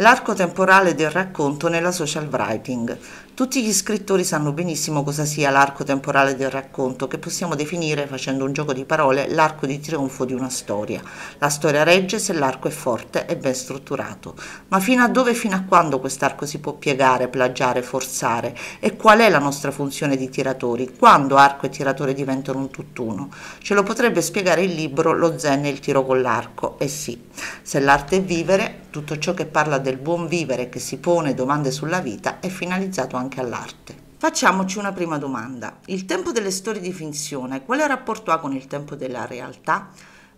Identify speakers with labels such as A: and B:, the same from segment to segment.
A: l'arco temporale del racconto nella social writing, tutti gli scrittori sanno benissimo cosa sia l'arco temporale del racconto, che possiamo definire, facendo un gioco di parole, l'arco di trionfo di una storia. La storia regge se l'arco è forte e ben strutturato. Ma fino a dove e fino a quando quest'arco si può piegare, plagiare, forzare? E qual è la nostra funzione di tiratori? Quando arco e tiratore diventano un tutt'uno? Ce lo potrebbe spiegare il libro Lo Zen e il tiro con l'arco. E eh sì, se l'arte è vivere, tutto ciò che parla del buon vivere che si pone domande sulla vita è finalizzato anche anche all'arte. Facciamoci una prima domanda. Il tempo delle storie di finzione quale rapporto ha con il tempo della realtà?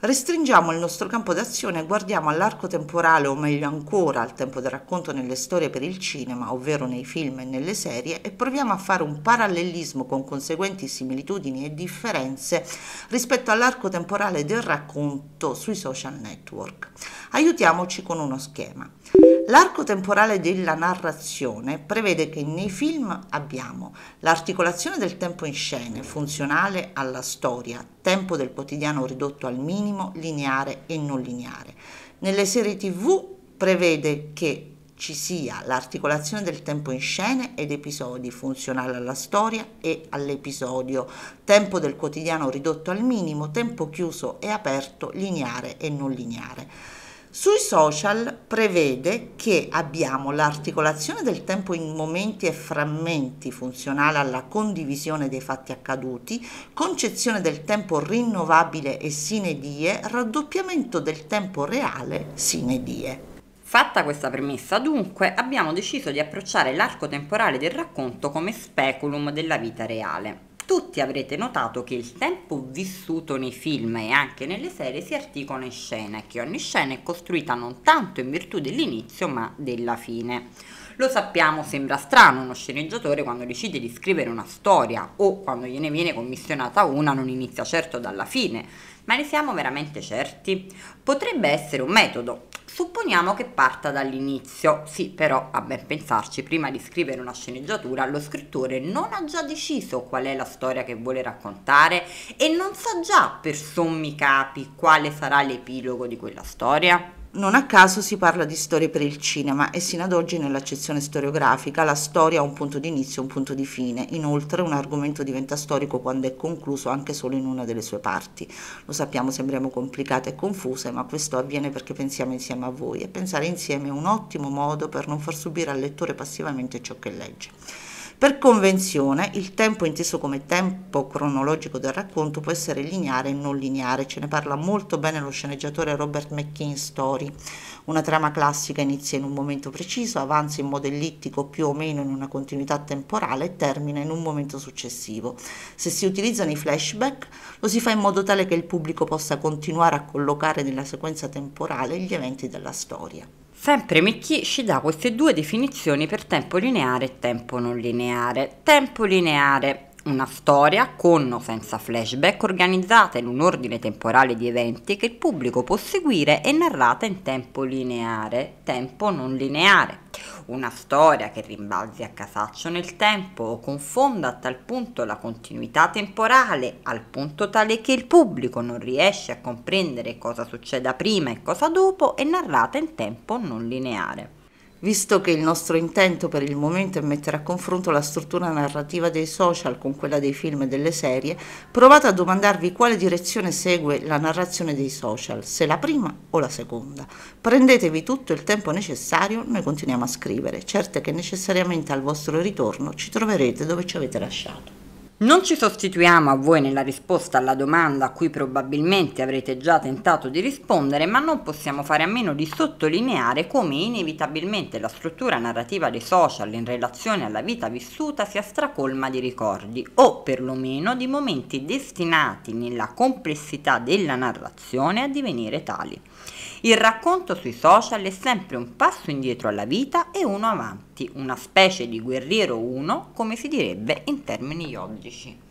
A: Restringiamo il nostro campo d'azione e guardiamo all'arco temporale o meglio ancora al tempo del racconto nelle storie per il cinema, ovvero nei film e nelle serie, e proviamo a fare un parallelismo con conseguenti similitudini e differenze rispetto all'arco temporale del racconto sui social network. Aiutiamoci con uno schema. L'arco temporale della narrazione prevede che nei film abbiamo l'articolazione del tempo in scene, funzionale alla storia, tempo del quotidiano ridotto al minimo, lineare e non lineare. Nelle serie tv prevede che ci sia l'articolazione del tempo in scene ed episodi funzionale alla storia e all'episodio, tempo del quotidiano ridotto al minimo, tempo chiuso e aperto, lineare e non lineare. Sui social prevede che abbiamo l'articolazione del tempo in momenti e frammenti funzionale alla condivisione dei fatti accaduti, concezione del tempo rinnovabile e sine die, raddoppiamento del tempo reale sine
B: die. Fatta questa premessa, dunque, abbiamo deciso di approcciare l'arco temporale del racconto come speculum della vita reale. Tutti avrete notato che il tempo vissuto nei film e anche nelle serie si articola in scene, che ogni scena è costruita non tanto in virtù dell'inizio ma della fine. Lo sappiamo, sembra strano uno sceneggiatore quando decide di scrivere una storia o quando gliene viene commissionata una non inizia certo dalla fine, ma ne siamo veramente certi? Potrebbe essere un metodo, Supponiamo che parta dall'inizio, sì però a ben pensarci, prima di scrivere una sceneggiatura lo scrittore non ha già deciso qual è la storia che vuole raccontare e non sa già per sommi capi quale sarà l'epilogo di quella storia? Non a caso
A: si parla di storie per il cinema e sino ad oggi nell'accezione storiografica la storia ha un punto di inizio e un punto di fine. Inoltre un argomento diventa storico quando è concluso anche solo in una delle sue parti. Lo sappiamo, sembriamo complicate e confuse, ma questo avviene perché pensiamo insieme a voi e pensare insieme è un ottimo modo per non far subire al lettore passivamente ciò che legge. Per convenzione, il tempo inteso come tempo cronologico del racconto può essere lineare e non lineare, ce ne parla molto bene lo sceneggiatore Robert McKean Story. Una trama classica inizia in un momento preciso, avanza in modo ellittico più o meno in una continuità temporale e termina in un momento successivo. Se si utilizzano i flashback, lo si fa in modo tale che il pubblico possa continuare a collocare nella sequenza temporale gli eventi della
B: storia. Sempre Mecchi ci dà queste due definizioni per tempo lineare e tempo non lineare. Tempo lineare una storia con o senza flashback organizzata in un ordine temporale di eventi che il pubblico può seguire e narrata in tempo lineare, tempo non lineare una storia che rimbalzi a casaccio nel tempo o confonda a tal punto la continuità temporale al punto tale che il pubblico non riesce a comprendere cosa succeda prima e cosa dopo è narrata in tempo non lineare visto che il nostro intento per il momento è mettere a confronto
A: la struttura narrativa dei social con quella dei film e delle serie, provate a domandarvi quale direzione segue la narrazione dei social, se la prima o la seconda. Prendetevi tutto il tempo necessario, noi continuiamo a scrivere, certe che necessariamente al vostro ritorno
B: ci troverete dove ci avete lasciato. Non ci sostituiamo a voi nella risposta alla domanda a cui probabilmente avrete già tentato di rispondere, ma non possiamo fare a meno di sottolineare come inevitabilmente la struttura narrativa dei social in relazione alla vita vissuta sia stracolma di ricordi, o perlomeno di momenti destinati nella complessità della narrazione a divenire tali. Il racconto sui social è sempre un passo indietro alla vita e uno avanti, una specie di guerriero uno, come si direbbe in termini oggi. fishing